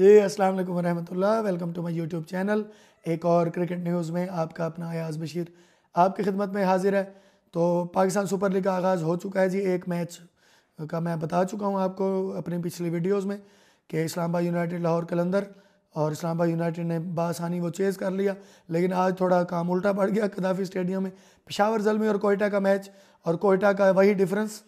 जी अस्सलाम वालेकुम रहमतुल्लाह welcome to my YouTube channel एक और क्रिकेट न्यूज़ में आपका अपना अयाज बशीर आपकी खिदमत में हाजिर है तो पाकिस्तान सुपर लीग का आगाज़ हो चुका है जी एक मैच का मैं बता चुका हूँ आपको अपनी पिछली वीडियोज़ में कि इस्लामाबाद यूनाइटेड लाहौर कलंदर और इस्लामाबाद यूनाइटेड ने बासानी वो चेज़ कर लिया लेकिन आज थोड़ा काम उल्टा पड़ गया कदाफी स्टेडियम में पिशावर जलमी और कोयटा का मैच और कोयटा का वही डिफरेंस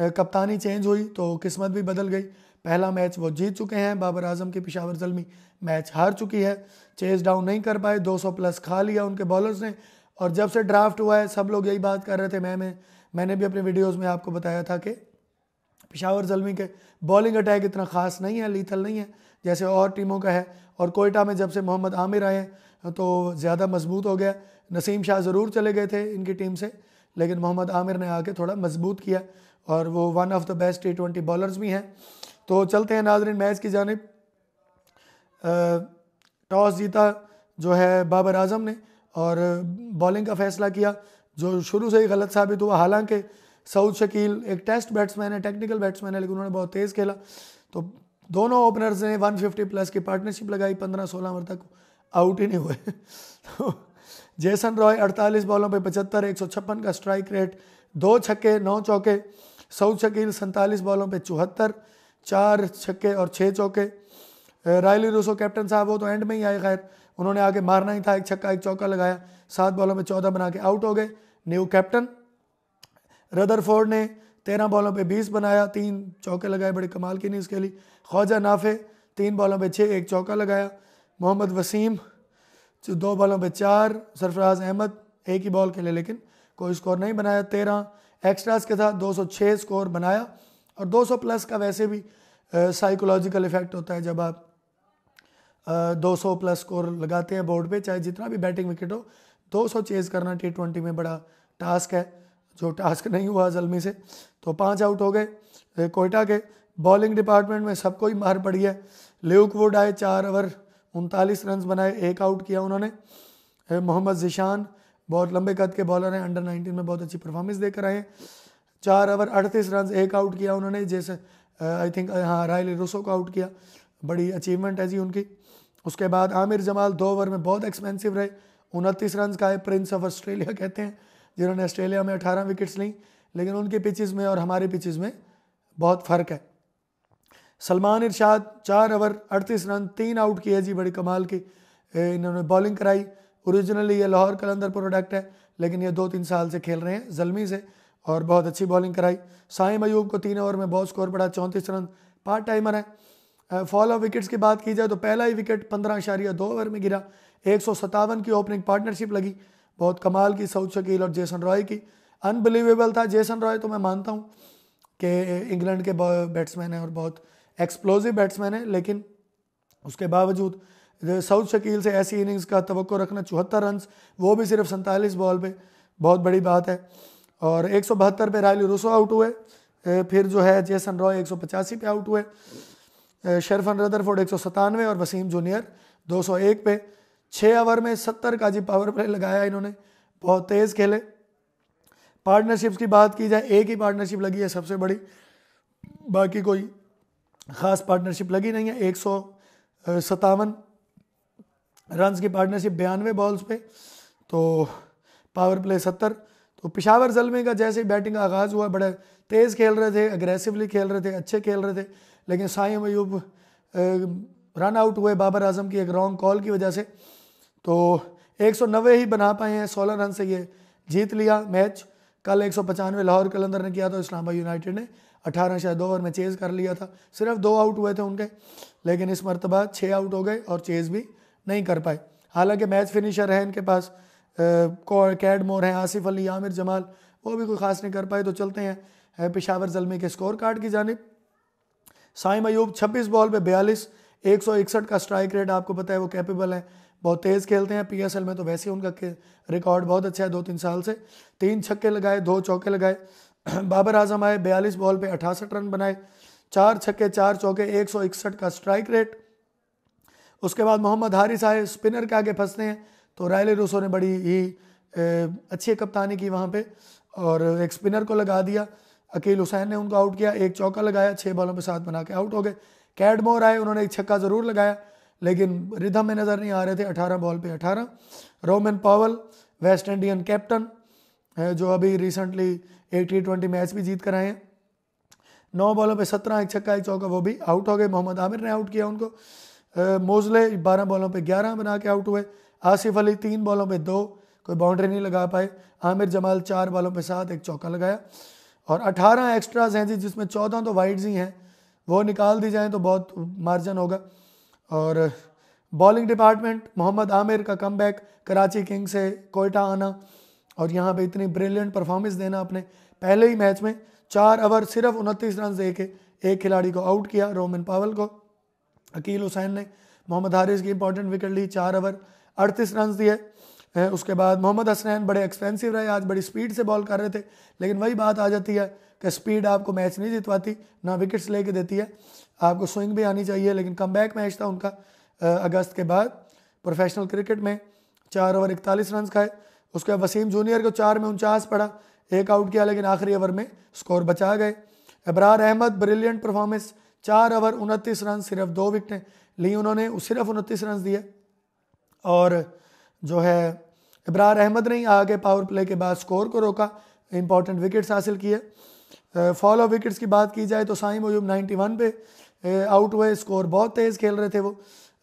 कप्तानी चेंज हुई तो किस्मत भी बदल गई पहला मैच वो जीत चुके हैं बाबर आजम की पिशावर जलमी मैच हार चुकी है चेज डाउन नहीं कर पाए 200 प्लस खा लिया उनके बॉलर्स ने और जब से ड्राफ्ट हुआ है सब लोग यही बात कर रहे थे मैं मैं मैंने भी अपने वीडियोस में आपको बताया था कि पिशावर जलमी के बॉलिंग अटैक इतना ख़ास नहीं है लीथल नहीं है जैसे और टीमों का है और कोयटा में जब से मोहम्मद आमिर आए तो ज़्यादा मजबूत हो गया नसीम शाह ज़रूर चले गए थे इनकी टीम से लेकिन मोहम्मद आमिर ने आके थोड़ा मजबूत किया और वो one of the best T twenty bowlers भी हैं तो चलते हैं नाजरन मैच की जानब टॉस जीता जो है बाबर आजम ने और बॉलिंग का फैसला किया जो शुरू से ही गलत साबित हुआ हालांकि सऊद शकील एक टेस्ट बैट्समैन है टेक्निकल बैट्समैन है लेकिन उन्होंने बहुत तेज़ खेला तो दोनों ओपनर्स ने 150 प्लस की पार्टनरशिप लगाई 15-16 ओवर तक आउट ही नहीं हुए तो जेसन रॉय 48 बॉलों पे 75 एक का स्ट्राइक रेट दो छक्के नौ चौके सऊद शकील सैंतालीस बॉलों पर चौहत्तर चार छक्के और छः चौके रायली रूसो कैप्टन साहब वो तो एंड में ही आए खैर उन्होंने आगे मारना ही था एक छक्का एक चौका लगाया सात बॉलों में चौदह बना के आउट हो गए न्यू कैप्टन रदरफोर्ड ने तेरह बॉलों पे बीस बनाया तीन चौके लगाए बड़े कमाल की न्यूज़ लिए ख्वाजा नाफे तीन बॉलों पे छः एक चौका लगाया मोहम्मद वसीम जो दो बॉलों पे चार सरफराज अहमद एक ही बॉल खेले लेकिन कोई स्कोर नहीं बनाया तेरह एक्स्ट्रास के साथ 206 स्कोर बनाया और 200 प्लस का वैसे भी साइकोलॉजिकल इफेक्ट होता है जब आप दो सौ प्लस स्कोर लगाते हैं बोर्ड पे चाहे जितना भी बैटिंग विकेट हो दो सौ चेज करना टी ट्वेंटी में बड़ा टास्क है जो टास्क नहीं हुआ जलमी से तो पाँच आउट हो गए कोयटा के बॉलिंग डिपार्टमेंट में सबको ही मार पड़ी है ल्यूक वुड आए चार ओवर उनतालीस रन बनाए एक आउट किया उन्होंने मोहम्मद जिशान बहुत लंबे कद के बॉलर हैं अंडर 19 में बहुत अच्छी परफॉर्मेंस देकर आए हैं चार ओवर अड़तीस रन एक आउट किया उन्होंने जैसे आई थिंक हाँ रायल रोसो को आउट किया बड़ी अचीवमेंट है जी उनकी उसके बाद आमिर जमाल दो ओवर में बहुत एक्सपेंसिव रहे उनतीस रन का है प्रिंस ऑफ ऑस्ट्रेलिया कहते हैं जिन्होंने ऑस्ट्रेलिया में अठारह विकेट्स ली लेकिन उनके पिचेज़ में और हमारे पिचेज़ में बहुत फ़र्क है सलमान इरशाद चार ओवर अड़तीस रन तीन आउट किए जी बड़ी कमाल की इन्होंने बॉलिंग कराई ओरिजिनली ये लाहौर कलंदर प्रोडक्ट है लेकिन ये दो तीन साल से खेल रहे हैं जलमी से और बहुत अच्छी बॉलिंग कराई साहिम अयूब को तीन ओवर में बहुत स्कोर पड़ा चौंतीस रन पार्ट टाइमर है फॉल ऑफ विकेट्स की बात की जाए तो पहला ही विकेट पंद्रह अशारिया दो ओवर में गिरा एक की ओपनिंग पार्टनरशिप लगी बहुत कमाल की सऊद शकील और जेसन रॉय की अनबिलीवेबल था जेसन रॉय तो मैं मानता हूँ कि इंग्लैंड के बैट्समैन हैं और बहुत एक्सप्लोजिव बैट्समैन है लेकिन उसके बावजूद साउथ शकील से ऐसी इनिंग्स का तो रखना चौहत्तर रन वो भी सिर्फ सैंतालीस बॉल पे बहुत बड़ी बात है और एक पे रायली रूसो आउट हुए फिर जो है जेसन रॉय एक पे आउट हुए शेरफन रदरफोर्ड एक और वसीम जूनियर 201 पे छः ओवर में सत्तर का जी पावर प्ले लगाया इन्होंने बहुत तेज़ खेले पार्टनरशिप्स की बात की जाए एक ही पार्टनरशिप लगी है सबसे बड़ी बाकी कोई ख़ास पार्टनरशिप लगी नहीं है एक सौ सतावन की पार्टनरशिप बयानवे बॉल्स पे तो पावर प्ले सत्तर तो पिशावर जलमे का जैसे ही बैटिंग का आगाज़ हुआ बड़े तेज़ खेल रहे थे अग्रेसिवली खेल रहे थे अच्छे खेल रहे थे लेकिन साइम अयूब रन आउट हुए बाबर आजम की एक रॉन्ग कॉल की वजह से तो 190 ही बना पाए हैं सोलह रन से ये जीत लिया मैच कल एक लाहौर कलंदर ने किया तो इस्लामाबाद यूनाइटेड ने अठारह शायद ओवर में चेज़ कर लिया था सिर्फ दो आउट हुए थे उनके लेकिन इस मरतबा छः आउट हो गए और चेज़ भी नहीं कर पाए हालांकि मैच फिनिशर है इनके पास कैड मोर हैं आसिफ अली आमिर जमाल वो भी कोई ख़ास नहीं कर पाए तो चलते हैं पिशावर जलमे के स्कोर कार्ड की जानब साइम अयूब छब्बीस बॉल पे बयालीस एक सौ इकसठ का स्ट्राइक रेट आपको पता है वो कैपेबल हैं बहुत तेज़ खेलते हैं पीएसएल में तो वैसे ही उनका रिकॉर्ड बहुत अच्छा है दो तीन साल से तीन छक्के लगाए दो चौके लगाए बाबर आजम आए बयालीस बॉल पे अठासठ रन बनाए चार छक्के चार चौके एक सौ इकसठ का स्ट्राइक रेट उसके बाद मोहम्मद हारिस आए स्पिनर के आगे फंसते हैं तो रायले रूसो ने बड़ी ही अच्छी कप्तानी की वहाँ पे और एक स्पिनर को लगा दिया अकील हुसैन ने उनको आउट किया एक चौका लगाया छः बॉलों पर सात बना के आउट हो गए कैडमोर आए उन्होंने एक छक्का ज़रूर लगाया लेकिन रिधम में नज़र नहीं आ रहे थे अठारह बॉल पे अठारह रोमन पावल वेस्ट इंडियन कैप्टन जो अभी रिसेंटली एक टी ट्वेंटी मैच भी जीत कर आए हैं नौ बॉलों पे सत्रह एक छक्का एक चौका वो भी आउट हो गए मोहम्मद आमिर ने आउट किया उनको मोजले बारह बॉलों पे ग्यारह बना के आउट हुए आसिफ अली तीन बॉलों में दो कोई बाउंड्री नहीं लगा पाए आमिर जमाल चार बॉलों में सात एक चौका लगाया और अठारह एक्स्ट्राज हैं जी जिसमें चौदह तो वाइड्स ही हैं वो निकाल दी जाएँ तो बहुत मार्जन होगा और बॉलिंग डिपार्टमेंट मोहम्मद आमिर का कम कराची किंग से कोयटा आना और यहाँ पे इतनी ब्रिलियंट परफॉर्मेंस देना अपने पहले ही मैच में चार ओवर सिर्फ उनतीस रन दे के एक खिलाड़ी को आउट किया रोमन पावल को अकील हुसैन ने मोहम्मद हारिस की इंपॉर्टेंट विकेट ली चार ओवर अड़तीस रन दिए उसके बाद मोहम्मद हसनैन बड़े एक्सपेंसिव रहे आज बड़ी स्पीड से बॉल कर रहे थे लेकिन वही बात आ जाती है कि स्पीड आपको मैच नहीं जितवाती ना विकेट्स ले देती है आपको स्विंग भी आनी चाहिए लेकिन कम बैक मैच था उनका अगस्त के बाद प्रोफेशनल क्रिकेट में चार ओवर इकतालीस रन खाए उसके बाद वसीम जूनियर को चार में उनचास पड़ा एक आउट किया लेकिन आखिरी ओवर में स्कोर बचा गए अबरार अहमद ब्रिलियंट परफॉर्मेंस चार ओवर उनतीस रन सिर्फ दो विकटें ली उन्होंने सिर्फ उनतीस रन दिए और जो है इब्रार अहमद ने ही आगे पावर प्ले के बाद स्कोर को रोका इंपॉर्टेंट विकेट्स हासिल किए फॉलो विकेट्स की बात की जाए तो साई मयूब 91 पे आउट हुए स्कोर बहुत तेज़ खेल रहे थे वो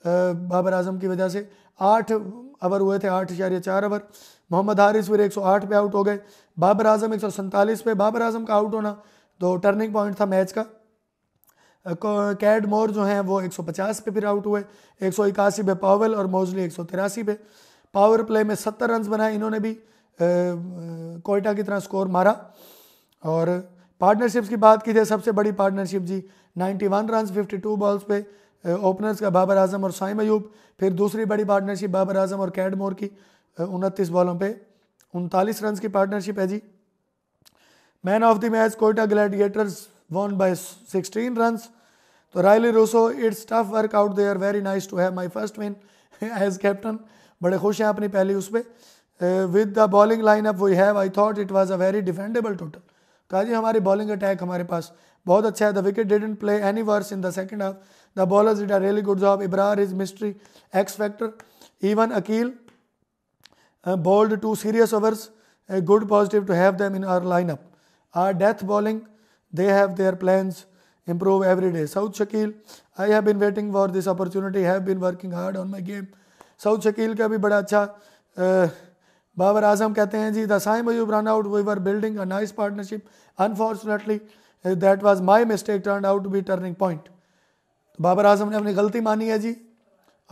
बाबर आजम की वजह से आठ ओवर हुए थे आठ इशारे चार ओवर मोहम्मद हारिस फिर 108 पे आउट हो गए बाबर आजम एक पे बाबर आजम का आउट होना तो टर्निंग पॉइंट था मैच का कैड मोर जो हैं वो 150 पे फिर आउट हुए एक पे पावल और मोजली एक पे पावर प्ले में 70 रन बनाए इन्होंने भी कोयटा की तरह स्कोर मारा और पार्टनरशिप्स की बात की जाए सबसे बड़ी पार्टनरशिप जी 91 वन रन फिफ्टी बॉल्स पे ओपनर्स का बाबर आजम और साइम अयूब फिर दूसरी बड़ी पार्टनरशिप बाबर आजम और कैड मोर की उनतीस बॉलों पे उनतालीस रन की पार्टनरशिप है जी man of the match Quetta Gladiators one by sixteen runs तो Rilee Rossouw it's tough work out they are very nice to have my first win as captain बड़े खुश हैं अपनी पहली उस पर with the bowling line up we have I thought it was a very defendable total कहा जी हमारी बॉलिंग अटैक हमारे पास बहुत अच्छा है the wicket didn't play any worse in the second half the bowlers it are really good job Ibrar is mystery X factor even Akeal bowled two serious overs good positive to have them in our line up our death bowling they have their plans improve every day. South Shakil, I have been waiting for this opportunity, have been working hard on my game. South Shakil का भी बड़ा अच्छा बाबर आजम कहते हैं जी the Saim you run out we were building a nice partnership unfortunately that was my mistake turn out to be turning point Babar Azam ने अपनी गलती मानी है जी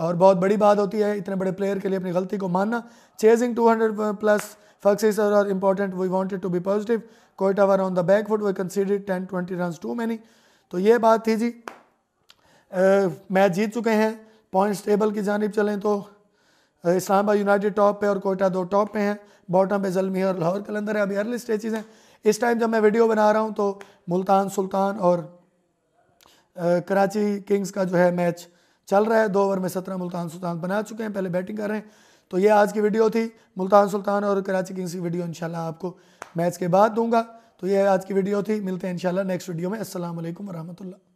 और बहुत बड़ी बात होती है इतने बड़े प्लेयर के लिए अपनी गलती को मानना chasing two hundred plus focuses are important we wanted to be positive Quetta were on the back foot we consider ten twenty run too many तो ये बात थी जी मैच जीत चुके हैं पॉइंट्स टेबल की जानब चलें तो इस्लामाबाद यूनाइटेड टॉप पे और कोयटा दो टॉप पे हैं बॉटम पे जलमी और लाहौर कलंदर है अभी अर्ली स्टेजेस हैं इस टाइम जब मैं वीडियो बना रहा हूँ तो मुल्तान सुल्तान और आ, कराची किंग्स का जो है मैच चल रहा है दो ओवर में सत्रह मुल्तान सुल्तान बना चुके हैं पहले बैटिंग कर रहे हैं तो ये आज की वीडियो थी मुल्तान सुल्तान और कराची किंग्स की वीडियो इंशाल्लाह आपको मैच के बाद दूंगा तो ये आज की वीडियो थी मिलते हैं इंशाल्लाह नेक्स्ट वीडियो में असलम वरहमल्ला